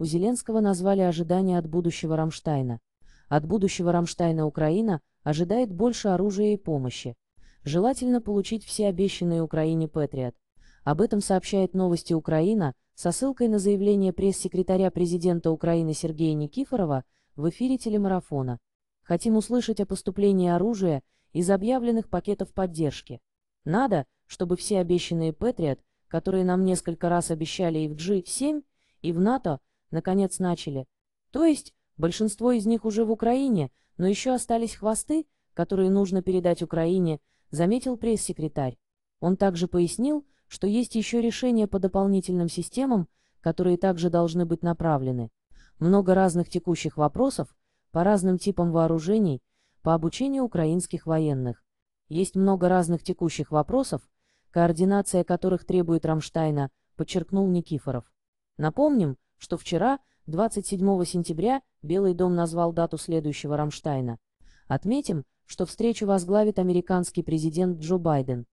У Зеленского назвали ожидания от будущего Рамштайна. От будущего Рамштайна Украина ожидает больше оружия и помощи. Желательно получить все обещанные Украине Патриот. Об этом сообщает новости Украина со ссылкой на заявление пресс-секретаря президента Украины Сергея Никифорова в эфире телемарафона. Хотим услышать о поступлении оружия из объявленных пакетов поддержки. Надо, чтобы все обещанные Патриот, которые нам несколько раз обещали и в G7, и в НАТО, наконец начали. То есть большинство из них уже в Украине, но еще остались хвосты, которые нужно передать Украине, заметил пресс-секретарь. Он также пояснил, что есть еще решения по дополнительным системам, которые также должны быть направлены. Много разных текущих вопросов по разным типам вооружений, по обучению украинских военных. Есть много разных текущих вопросов, координация которых требует Рамштайна, подчеркнул Никифоров. Напомним, что вчера, 27 сентября, Белый дом назвал дату следующего Рамштайна. Отметим, что встречу возглавит американский президент Джо Байден.